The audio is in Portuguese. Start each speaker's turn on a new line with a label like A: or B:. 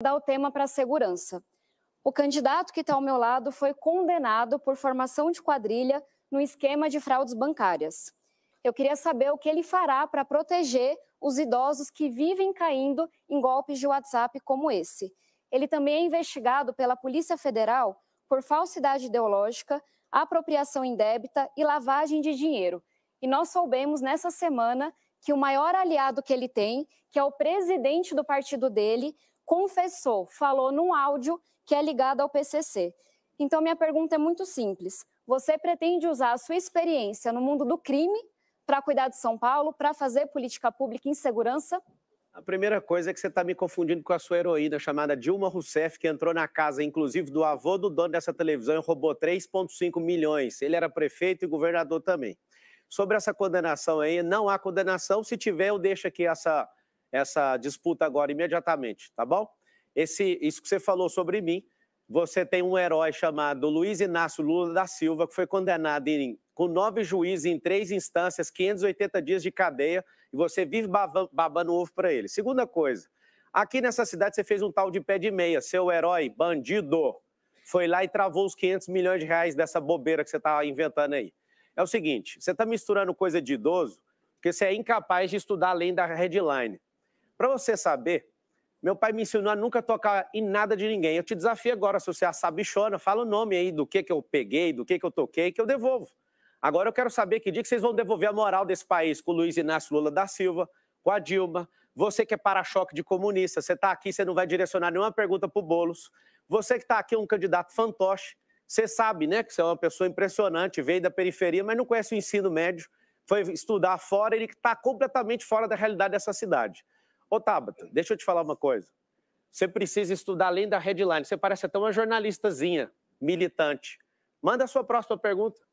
A: Dar o tema para a segurança. O candidato que está ao meu lado foi condenado por formação de quadrilha no esquema de fraudes bancárias. Eu queria saber o que ele fará para proteger os idosos que vivem caindo em golpes de WhatsApp como esse. Ele também é investigado pela Polícia Federal por falsidade ideológica, apropriação indébita e lavagem de dinheiro. E nós soubemos nessa semana que o maior aliado que ele tem, que é o presidente do partido dele, confessou, falou num áudio que é ligado ao PCC. Então, minha pergunta é muito simples. Você pretende usar a sua experiência no mundo do crime para cuidar de São Paulo, para fazer política pública em segurança?
B: A primeira coisa é que você está me confundindo com a sua heroína chamada Dilma Rousseff, que entrou na casa, inclusive, do avô do dono dessa televisão e roubou 3,5 milhões. Ele era prefeito e governador também. Sobre essa condenação aí, não há condenação. Se tiver, eu deixo aqui essa essa disputa agora imediatamente, tá bom? Esse, isso que você falou sobre mim, você tem um herói chamado Luiz Inácio Lula da Silva, que foi condenado em, com nove juízes em três instâncias, 580 dias de cadeia, e você vive babando, ovo para ele. Segunda coisa, aqui nessa cidade você fez um tal de pé de meia, seu herói, bandido, foi lá e travou os 500 milhões de reais dessa bobeira que você está inventando aí. É o seguinte, você está misturando coisa de idoso, porque você é incapaz de estudar além da headline. Para você saber, meu pai me ensinou a nunca tocar em nada de ninguém. Eu te desafio agora, se você é sabichona, fala o nome aí do que, que eu peguei, do que, que eu toquei, que eu devolvo. Agora eu quero saber que dia que vocês vão devolver a moral desse país com o Luiz Inácio Lula da Silva, com a Dilma, você que é para-choque de comunista, você está aqui, você não vai direcionar nenhuma pergunta para o Boulos. Você que está aqui é um candidato fantoche, você sabe né, que você é uma pessoa impressionante, veio da periferia, mas não conhece o ensino médio, foi estudar fora, ele está completamente fora da realidade dessa cidade. Ô, Tabata, deixa eu te falar uma coisa. Você precisa estudar além da headline. Você parece até uma jornalistazinha militante. Manda a sua próxima pergunta.